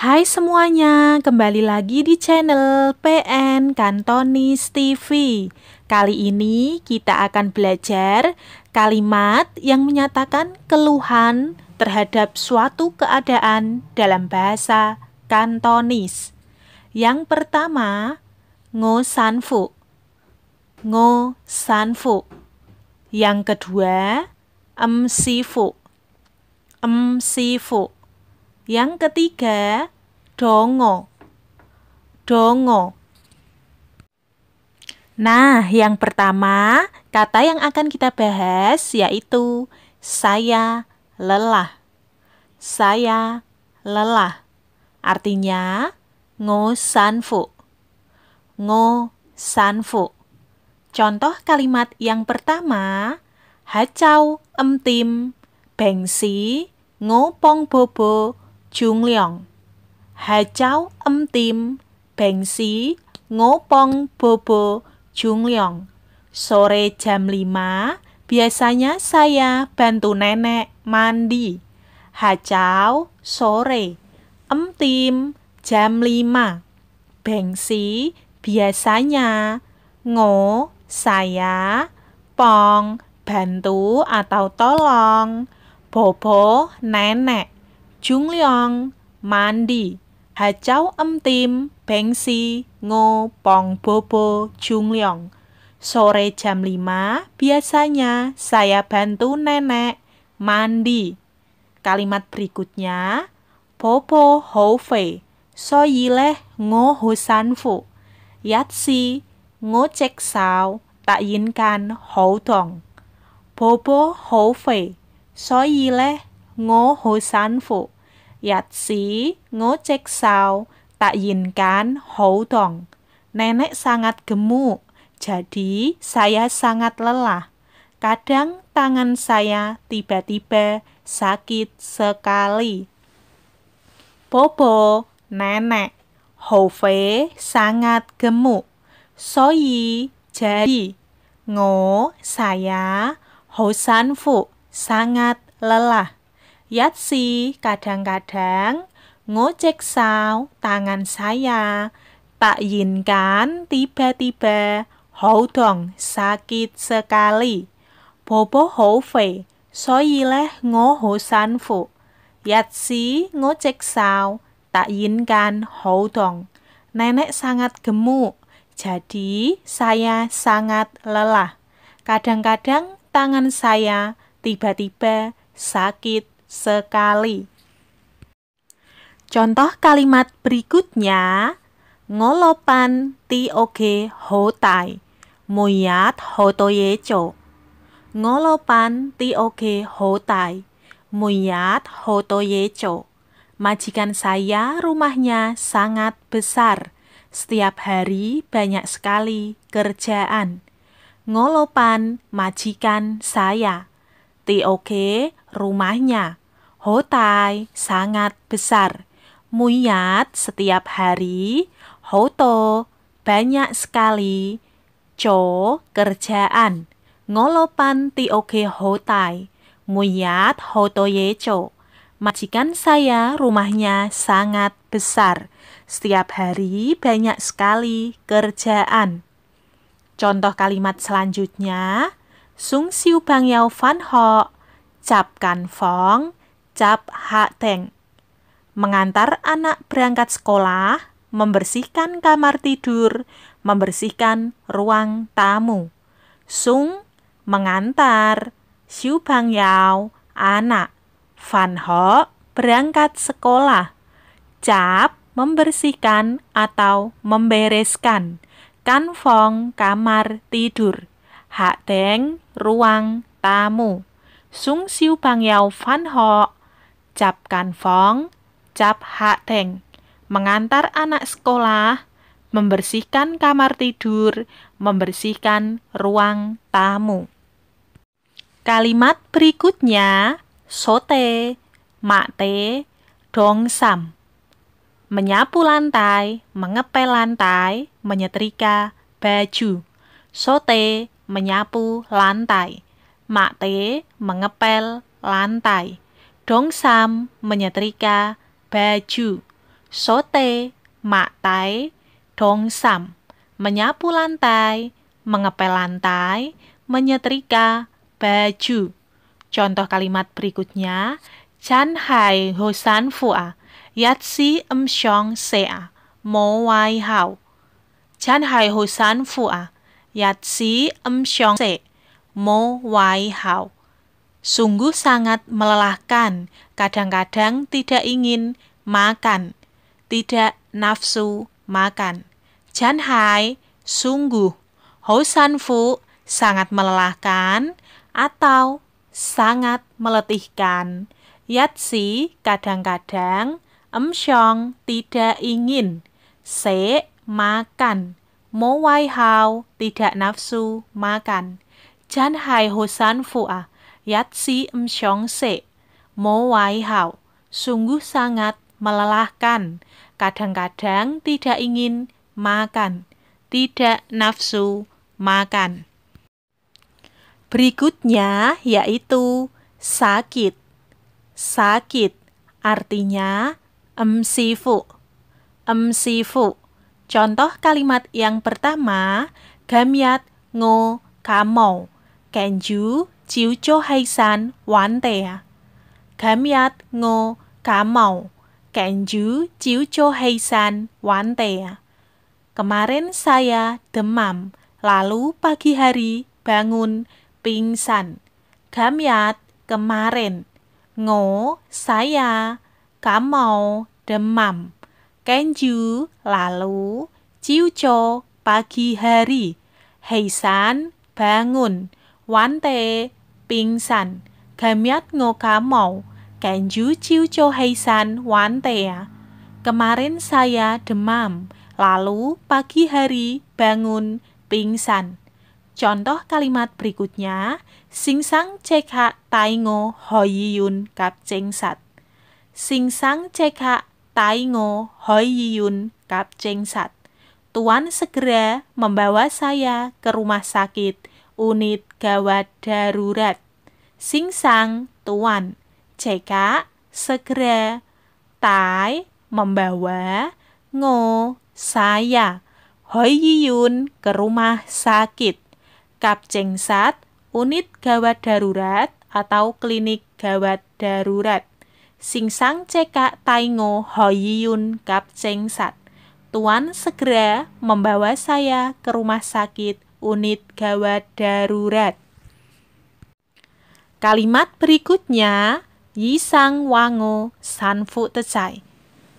Hai semuanya, kembali lagi di channel PN Kantonis TV. Kali ini kita akan belajar kalimat yang menyatakan keluhan terhadap suatu keadaan dalam bahasa Kantonis. Yang pertama, ngo sanfu. Ngo sanfu. Yang kedua, em sifu. Em sifu. Yang ketiga, dongo dongo Nah, yang pertama, kata yang akan kita bahas yaitu saya lelah. Saya lelah. Artinya ngosanfu. Ngosanfu. Contoh kalimat yang pertama, hacau emtim bengsi ngopong bobo jungliong. Hajau, Chao Em Tim, Ngopong Bobo, Jungliong. Sore jam lima, biasanya saya bantu nenek mandi. Hacau sore, emtim, Tim jam lima, Beng biasanya, Ngo saya, Pong bantu atau tolong. Bobo nenek, Jungliong mandi. Hacau cháu tim, Beng Si, Ngo, Pong Bobo, Jung Leong. Sore jam 5, biasanya saya bantu nenek mandi. Kalimat berikutnya, Bobo Hou Fei, So Yileh Ngo Hu San Fu, Yat Si, Ngo Cek Sao, Tak Yin Kan Hou Dong. Bobo Hou Fei, So Yileh Ngo Hu San Fu. Yatsi ngo ngocek sao tak kan hou dong. Nenek sangat gemuk, jadi saya sangat lelah. Kadang tangan saya tiba-tiba sakit sekali. Bobo, nenek, Hove sangat gemuk. Soyi, jadi. Ngo, saya, hou fu sangat lelah. Yatsi, kadang-kadang ngojek sao, tangan saya. Tak yinkan, tiba-tiba. Hou dong, sakit sekali. Bobo hou fei, soyi leh ngo ho san fu. Yatsi, ngojek sao, tak yinkan, hou dong. Nenek sangat gemuk, jadi saya sangat lelah. Kadang-kadang tangan saya tiba-tiba sakit sekali. Contoh kalimat berikutnya, ngolopan ti oge hotai, muyat hotoyecho. Ngolopan ti oge hotai, muyat hotoyecho. Majikan saya rumahnya sangat besar. Setiap hari banyak sekali kerjaan. Ngolopan majikan saya. Ti oge rumahnya hotai sangat besar, muyat setiap hari, hoto banyak sekali, co kerjaan, ngolopan oke hotai, muyat hotoye cho. Majikan saya rumahnya sangat besar. Setiap hari banyak sekali kerjaan. Contoh kalimat selanjutnya, Sung Siu Bang Yao Fan Ho, Capkan Fong, cap hak teng. Mengantar anak berangkat sekolah, membersihkan kamar tidur, membersihkan ruang tamu. Sung mengantar, Xiu Bang Yao anak, Fan Ho berangkat sekolah, Cap membersihkan atau membereskan, Kan Fong kamar tidur, Hak Teng ruang tamu. Sung Xiu Bang Yao Fan Ho Cap Fong, Cap Hak teng mengantar anak sekolah, membersihkan kamar tidur, membersihkan ruang tamu. Kalimat berikutnya, sote, mate, dongsam. Menyapu lantai, mengepel lantai, menyetrika baju. Sote, menyapu lantai. Mate, mengepel lantai dongsam menyetrika baju, sote maktai dongsam menyapu lantai, mengepel lantai, menyetrika baju. Contoh kalimat berikutnya, Chan Hai Hosan Fua, Yatsi Emsyong Sea, Mo Wai Hao. Chan Hai Hosan Fua, Yatsi Emsyong Se, Mo Wai Hao sungguh sangat melelahkan, kadang-kadang tidak ingin makan, tidak nafsu makan. Janhai, sungguh, hosanfu sangat melelahkan atau sangat meletihkan. Yatsi kadang-kadang, emsyong tidak ingin, se makan, mowai hao tidak nafsu makan. Janhai hosanfu ah. Yatsi Msyongse, Mo Wai Hao, sungguh sangat melelahkan. Kadang-kadang tidak ingin makan, tidak nafsu makan. Berikutnya yaitu sakit. Sakit artinya emsifu. Emsifu. Contoh kalimat yang pertama, gamyat ngo kamau. Kenju chiếu cho hay san quán tè. Cảm giác ngô cá màu, cảnh dữ san quán tè. Kemarin saya demam, lalu pagi hari bangun pingsan. Kamyat kemarin. Ngô saya kamau demam. Kenju lalu chiếu pagi hari. Heisan bangun. wan Wante pingsan gamiat ngoka mau kenju ciu cho heisan wantea kemarin saya demam lalu pagi hari bangun pingsan contoh kalimat berikutnya Sing singsang cekha taingo hoyiyun kapcengsat singsang cekha taingo hoyiyun cengsat. Tuan segera membawa saya ke rumah sakit unit gawat darurat. sing sang tuan. CK, segera. Tai, membawa. Ngo, saya. Hoi Yiyun, ke rumah sakit. kap cengsat unit gawat darurat atau klinik gawat darurat. sing sang Singsang CK Taingo Hoyiyun cengsat, Tuan segera membawa saya ke rumah sakit unit gawat darurat. Kalimat berikutnya Yisang Wango Sanfu Tecai.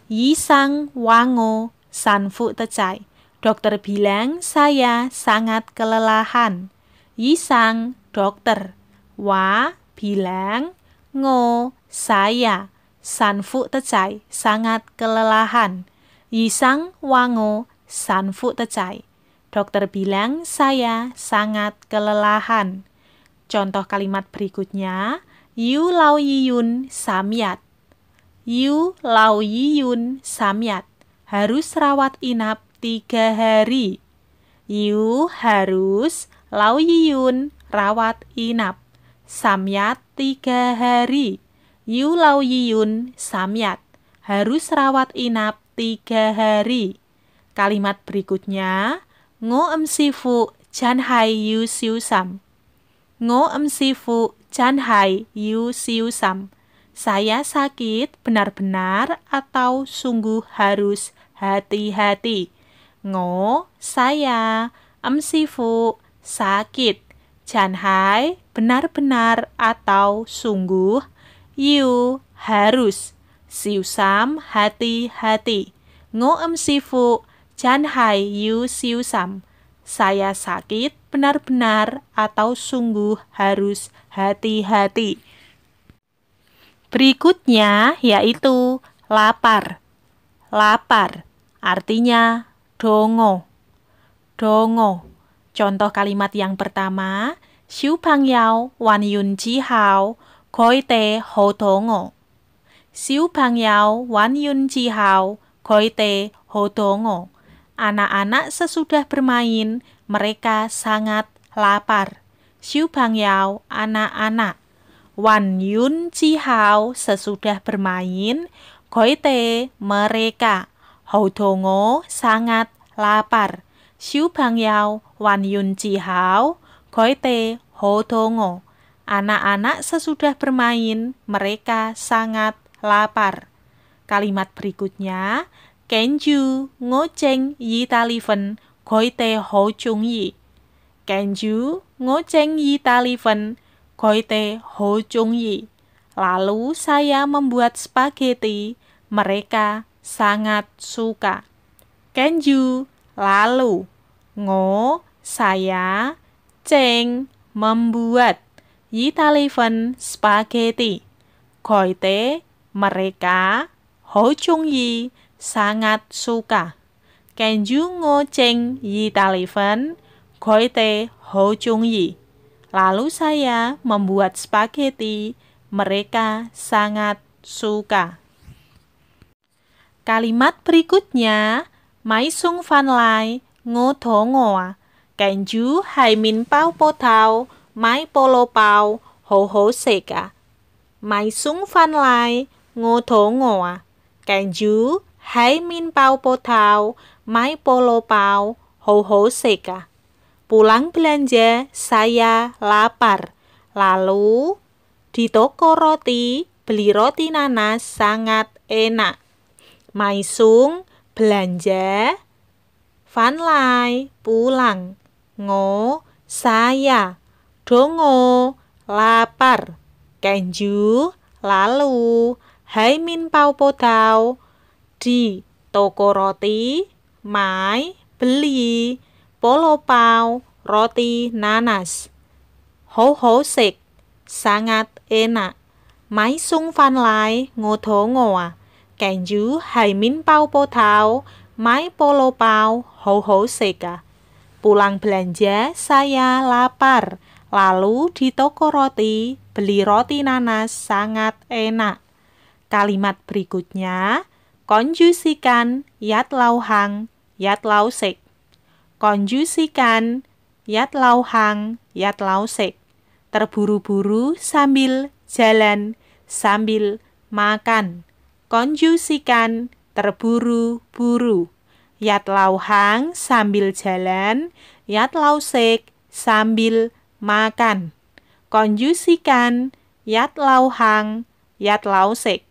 Yisang Wango Sanfu Tecai. Dokter bilang saya sangat kelelahan. Yisang dokter. Wa bilang ngo saya. Sanfu Tecai sangat kelelahan. Yisang Wango Sanfu Tecai. Dokter bilang saya sangat kelelahan. Contoh kalimat berikutnya, Yu Lao Yiyun Samyat. Yu Lao Yiyun Samyat. Harus rawat inap tiga hari. Yu harus Lau Yiyun rawat inap. Samyat tiga hari. Yu Lau Yiyun Samyat. Harus rawat inap tiga hari. Kalimat berikutnya, Ngô âm si phụ chan hai yu siêu sam. Ngô âm si phụ chan hai yu siêu sam. Saya sakit benar-benar atau sungguh harus hati-hati. Ngô, saya, si phụ sakit. Janhai, benar-benar atau sungguh. Yu, harus. Siusam, hati-hati. Ngô em sifu, Jan Hai Yu Siu Sam. Saya sakit benar-benar atau sungguh harus hati-hati. Berikutnya yaitu lapar. Lapar artinya dongo. Dongo. Contoh kalimat yang pertama, Xiu Pang Yao Wan Yun Ji Hao Koi Te Ho Dongo. Xiu Pang Yao Wan Yun Ji Hao Koi Te Ho Dongo anak-anak sesudah bermain, mereka sangat lapar. Xiu Bang Yao, anak-anak. Wan Yun Ji Hao, sesudah bermain. Goi Te, mereka. Hou Dongo, sangat lapar. Xiu Bang Yao, Wan Yun Ji Hao. Goi Te, Hou Dongo. Anak-anak sesudah bermain, mereka sangat lapar. Kalimat berikutnya, cảnh chú ngô chênh ý ta li phần khối tê hô chung ý. Cảnh chú ngô chênh yi. ta li phần khối tê hô chung ý. Lalu saya membuat spaghetti, mereka sangat suka. Kenju, lalu. Ngo, saya. Ceng, membuat. Yi talifen spaghetti. Koite, mereka. Ho chung yi, sangat suka. Kenju ceng yi talifen, te ho chung yi. Lalu saya membuat spaghetti, mereka sangat suka. Kalimat berikutnya, Mai sung fan lai ngo tho ngoa. Kenju hai min pao po tao, mai polo pao, ho ho seka. Mai sung fan lai ngo tho ngoa. Kenju Hai min pau potau, mai polo pau, ho ho seka. Pulang belanja, saya lapar. Lalu, di toko roti, beli roti nanas sangat enak. Mai sung belanja. Lai pulang. Ngo, saya. Dongo, lapar. Kenju, lalu. Hai min pau potau, di toko roti, Mai beli polopau roti nanas. Ho ho sik, sangat enak. Mai sung fan lai ngoto ngoa. Kanju hai min pau potau, mai polopau ho ho sik. Pulang belanja saya lapar. Lalu di toko roti beli roti nanas sangat enak. Kalimat berikutnya konjusikan yat lauhang yat lausik. Konjusikan yat lauhang yat lausik. Terburu-buru sambil jalan sambil makan. Konjusikan terburu-buru. Yat lauhang sambil jalan, yat lausik sambil makan. Konjusikan yat lauhang, yat lausik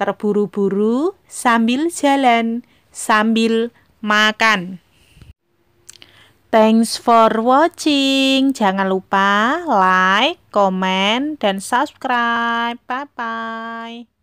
terburu-buru sambil jalan, sambil makan. Thanks for watching. Jangan lupa like, comment, dan subscribe. Bye-bye.